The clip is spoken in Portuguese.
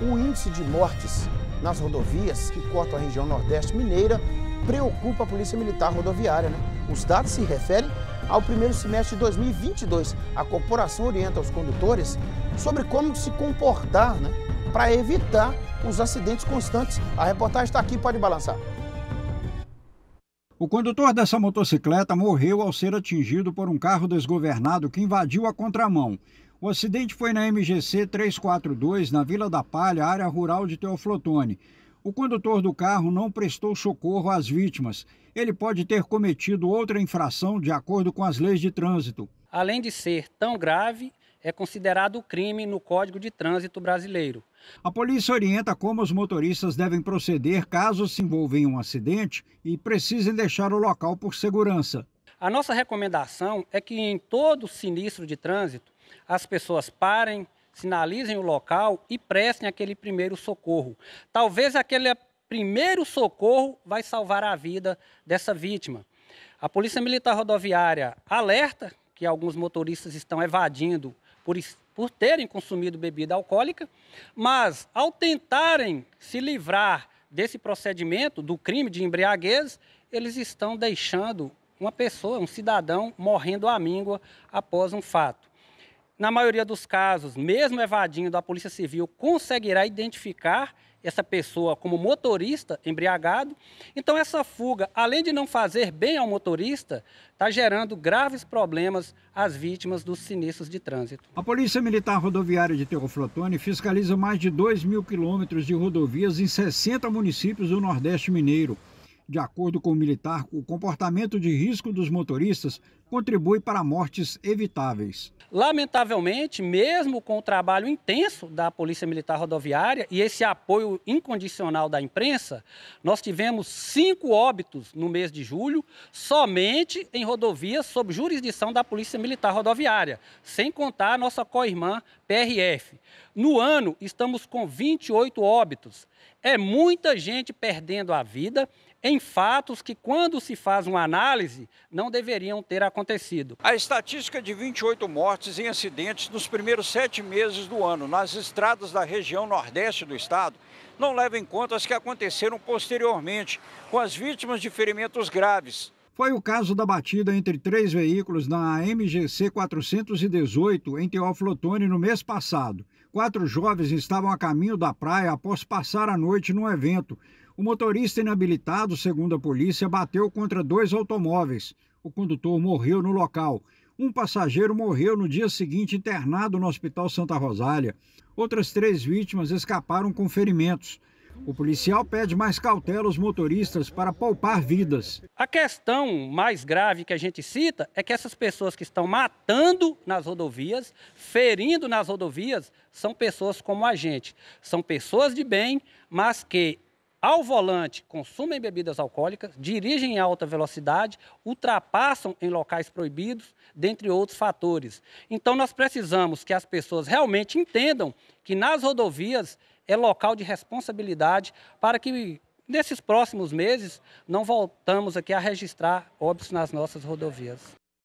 O índice de mortes nas rodovias que cortam a região Nordeste mineira preocupa a Polícia Militar Rodoviária. Né? Os dados se referem ao primeiro semestre de 2022. A corporação orienta os condutores sobre como se comportar né? para evitar os acidentes constantes. A reportagem está aqui, pode balançar. O condutor dessa motocicleta morreu ao ser atingido por um carro desgovernado que invadiu a contramão. O acidente foi na MGC 342, na Vila da Palha, área rural de Teoflotone. O condutor do carro não prestou socorro às vítimas. Ele pode ter cometido outra infração de acordo com as leis de trânsito. Além de ser tão grave, é considerado crime no Código de Trânsito Brasileiro. A polícia orienta como os motoristas devem proceder caso se envolvam em um acidente e precisem deixar o local por segurança. A nossa recomendação é que em todo sinistro de trânsito, as pessoas parem, sinalizem o local e prestem aquele primeiro socorro. Talvez aquele primeiro socorro vai salvar a vida dessa vítima. A Polícia Militar Rodoviária alerta que alguns motoristas estão evadindo por, por terem consumido bebida alcoólica, mas ao tentarem se livrar desse procedimento do crime de embriaguez, eles estão deixando uma pessoa, um cidadão, morrendo à míngua após um fato. Na maioria dos casos, mesmo evadindo, a Polícia Civil conseguirá identificar essa pessoa como motorista embriagado. Então, essa fuga, além de não fazer bem ao motorista, está gerando graves problemas às vítimas dos sinistros de trânsito. A Polícia Militar Rodoviária de Teoflotone fiscaliza mais de 2 mil quilômetros de rodovias em 60 municípios do Nordeste Mineiro. De acordo com o militar, o comportamento de risco dos motoristas contribui para mortes evitáveis. Lamentavelmente, mesmo com o trabalho intenso da Polícia Militar Rodoviária e esse apoio incondicional da imprensa, nós tivemos cinco óbitos no mês de julho, somente em rodovias sob jurisdição da Polícia Militar Rodoviária, sem contar a nossa co-irmã PRF. No ano, estamos com 28 óbitos. É muita gente perdendo a vida em fatos que, quando se faz uma análise, não deveriam ter acontecido acontecido. A estatística de 28 mortes em acidentes nos primeiros sete meses do ano nas estradas da região nordeste do estado não leva em conta as que aconteceram posteriormente, com as vítimas de ferimentos graves, foi o caso da batida entre três veículos na MGC 418 em Teófilo Otoni no mês passado. Quatro jovens estavam a caminho da praia após passar a noite num evento. O motorista inabilitado, segundo a polícia, bateu contra dois automóveis. O condutor morreu no local. Um passageiro morreu no dia seguinte internado no Hospital Santa Rosália. Outras três vítimas escaparam com ferimentos. O policial pede mais cautela aos motoristas para poupar vidas. A questão mais grave que a gente cita é que essas pessoas que estão matando nas rodovias, ferindo nas rodovias, são pessoas como a gente. São pessoas de bem, mas que ao volante consumem bebidas alcoólicas, dirigem em alta velocidade, ultrapassam em locais proibidos, dentre outros fatores. Então, nós precisamos que as pessoas realmente entendam que nas rodovias é local de responsabilidade para que nesses próximos meses não voltamos aqui a registrar óbitos nas nossas rodovias.